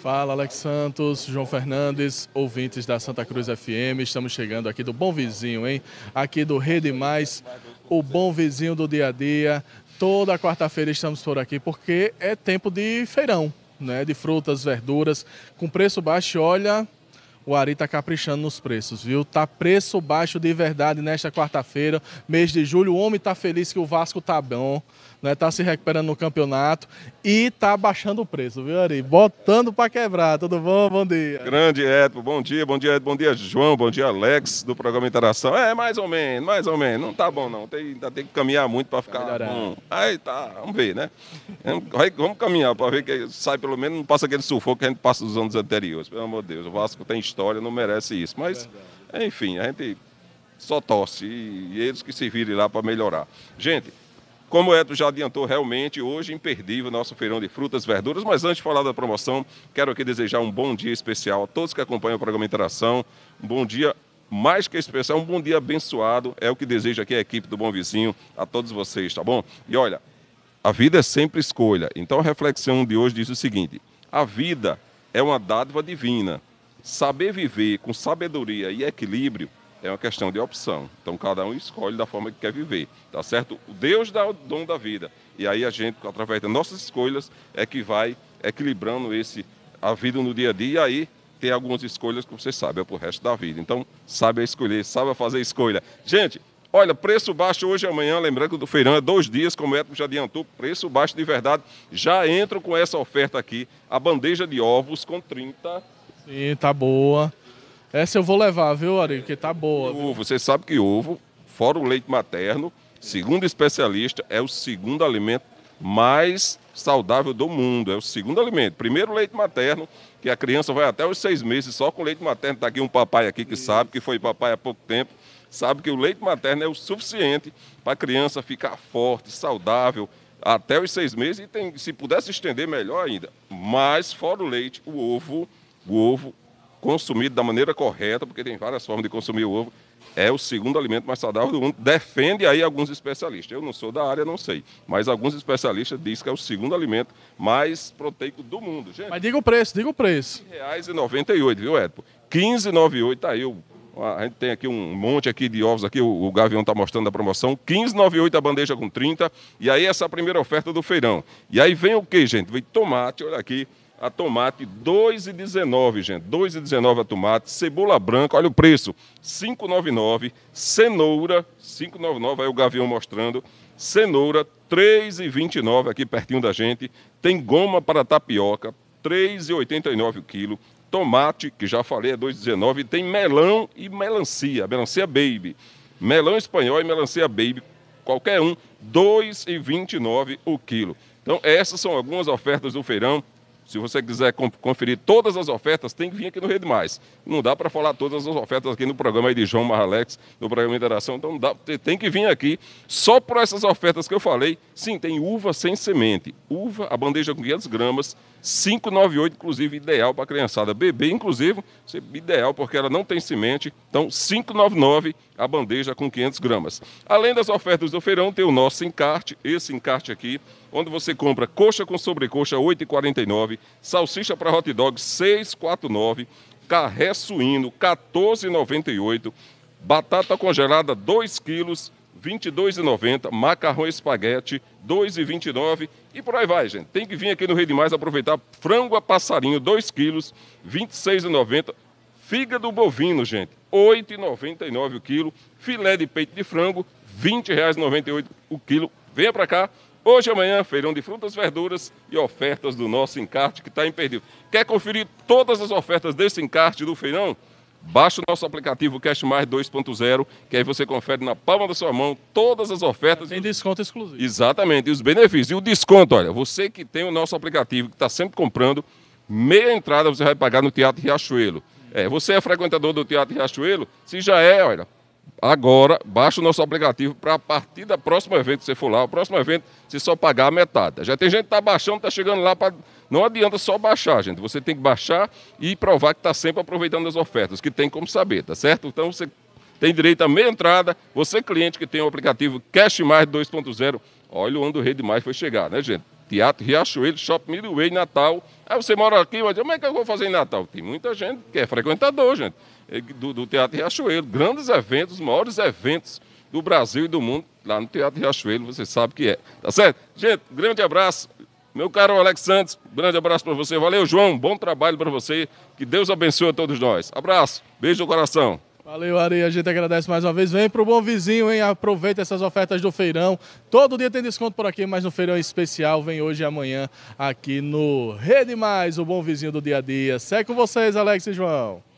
Fala Alex Santos, João Fernandes, ouvintes da Santa Cruz FM. Estamos chegando aqui do Bom Vizinho, hein? Aqui do Rede Mais, o Bom Vizinho do dia a dia. Toda quarta-feira estamos por aqui porque é tempo de feirão, né? De frutas, verduras, com preço baixo. Olha, o Ari está caprichando nos preços, viu? Tá preço baixo de verdade nesta quarta-feira, mês de julho. O homem está feliz que o Vasco tá bom, né? Tá se recuperando no campeonato e tá baixando o preço, viu, Ari? Botando para quebrar. Tudo bom? Bom dia. Grande Edpo, bom dia, bom dia, bom dia, João, bom dia, Alex, do programa Interação. É, mais ou menos, mais ou menos. Não tá bom, não. Tem, ainda tem que caminhar muito para ficar tá bom. Aí tá, vamos ver, né? Vamos caminhar para ver que sai pelo menos, não passa aquele sufoco que a gente passa dos anos anteriores. Pelo amor de Deus, o Vasco tem história não merece isso. Mas, enfim, a gente só torce e, eles que se virem lá para melhorar. Gente, como o Eto já adiantou, realmente hoje imperdível nosso feirão de frutas, e verduras. Mas antes de falar da promoção, quero aqui desejar um bom dia especial a todos que acompanham o programa Interação. Um bom dia mais que especial, um bom dia abençoado. É o que desejo aqui a equipe do Bom Vizinho, a todos vocês, tá bom? E olha, a vida é sempre escolha. Então a reflexão de hoje diz o seguinte: a vida é uma dádiva divina. Saber viver com sabedoria e equilíbrio é uma questão de opção. Então cada um escolhe da forma que quer viver, tá certo? Deus dá o dom da vida. E aí a gente, através das nossas escolhas, é que vai equilibrando esse a vida no dia a dia. E aí tem algumas escolhas que você sabe é o resto da vida. Então, sabe escolher, sabe fazer escolha. Gente, Olha, preço baixo hoje e amanhã, lembrando que do feirão é dois dias, como o que já adiantou, preço baixo de verdade. Já entro com essa oferta aqui, a bandeja de ovos com 30 Sim, tá boa. Essa eu vou levar, viu, Ari? Porque tá boa. Viu? você sabe que ovo, fora o leite materno, segundo especialista, é o segundo alimento mais saudável do mundo. É o segundo alimento. Primeiro, leite materno, que a criança vai até os seis meses só com leite materno. tá aqui um papai aqui que Isso. sabe, que foi papai há pouco tempo, sabe que o leite materno é o suficiente para a criança ficar forte, saudável, até os seis meses. E tem, se pudesse estender, melhor ainda. Mas, fora o leite, o ovo o ovo consumido da maneira correta, porque tem várias formas de consumir o ovo, é o segundo alimento mais saudável do mundo. Defende aí alguns especialistas. Eu não sou da área, não sei. Mas alguns especialistas dizem que é o segundo alimento mais proteico do mundo. Gente, mas diga o preço, diga o preço. R$ 15,98, viu, Edpo? 15,98 tá aí. A gente tem aqui um monte aqui de ovos aqui, o, Gavião está mostrando a promoção. 15,98 a bandeja com 30. E aí essa é primeira oferta do feirão. E aí vem o que, gente? Vem tomate, olha aqui a tomate 2,19, gente. 2,19 a tomate, cebola branca, olha o preço, 5,99, cenoura 5,99, aí o Gavião mostrando, cenoura 3,29 aqui pertinho da gente, tem goma para tapioca 3,89 o quilo, tomate, que já falei, é 2,19, tem melão e melancia, melancia baby. Melão espanhol e melancia baby, qualquer um, 2,29 o quilo. Então, essas são algumas ofertas do feirão se você quiser conferir todas as ofertas, tem que vir aqui no Rede Mais. Não dá para falar todas as ofertas aqui no programa de João Maralex, no programa Interação, então dá, tem que vir aqui só por essas ofertas que eu falei. Sim, tem uva sem semente, uva, a bandeja com 500 gramas, 598, inclusive, ideal para a criançada. Bebê, inclusive, ideal porque ela não tem semente. Então, 599 a bandeja com 500 gramas. Além das ofertas do feirão, tem o nosso encarte, esse encarte aqui, onde você compra coxa com sobrecoxa 8,49, salsicha para hot dog 6,49, carré suíno 14,98, batata congelada 2 quilos 22,90, macarrão espaguete 2,29 e por aí vai, gente. Tem que vir aqui no Rede Mais aproveitar frango a passarinho 2 quilos 26,90, fígado bovino, gente 8,99 o quilo. Filé de peito de frango, R$ 20,98 o quilo. Venha para cá. Hoje e amanhã, feirão de frutas, verduras e ofertas do nosso encarte que está imperdível. Quer conferir todas as ofertas desse encarte do feirão? Baixe o nosso aplicativo CashMar 2.0, que aí você confere na palma da sua mão todas as ofertas. Tem desconto exclusivo. Exatamente, e os benefícios. E o desconto, olha, você que tem o nosso aplicativo, que está sempre comprando, meia entrada você vai pagar no Teatro Riachuelo. É, você é frequentador do Teatro Riachuelo? Se já é, olha, agora baixa o nosso aplicativo para a partir da próxima evento que você for lá, o próximo evento, você só pagar a metade. Já tem gente que está baixando, está chegando lá para. Não adianta só baixar, gente. Você tem que baixar e provar que está sempre aproveitando as ofertas, que tem como saber, tá certo? Então você tem direito à meia entrada. Você, cliente que tem o aplicativo Cash Mais 2.0, olha o ano do Rede Mais foi chegar, né, gente? Teatro Riachuelo, Shopping Midway, Natal. Aí você mora aqui, mas como é que eu vou fazer em Natal? Tem muita gente que é frequentador, gente, eh, do, do Teatro Riachuelo. Grandes eventos, maiores eventos do Brasil e do mundo, lá no Teatro Riachuelo, você sabe que é. Tá certo? Gente, grande abraço. Meu caro Alex Santos, grande abraço para você. Valeu, João. Bom trabalho para você. Que Deus abençoe a todos nós. Abraço. Beijo no coração. Valeu, Ari. A gente agradece mais uma vez. Vem pro Bom Vizinho, hein? Aproveita essas ofertas do feirão. Todo dia tem desconto por aqui, mas no feirão é especial vem hoje e amanhã aqui no Rede Mais, o Bom Vizinho do Dia a Dia. Segue com vocês, Alex e João.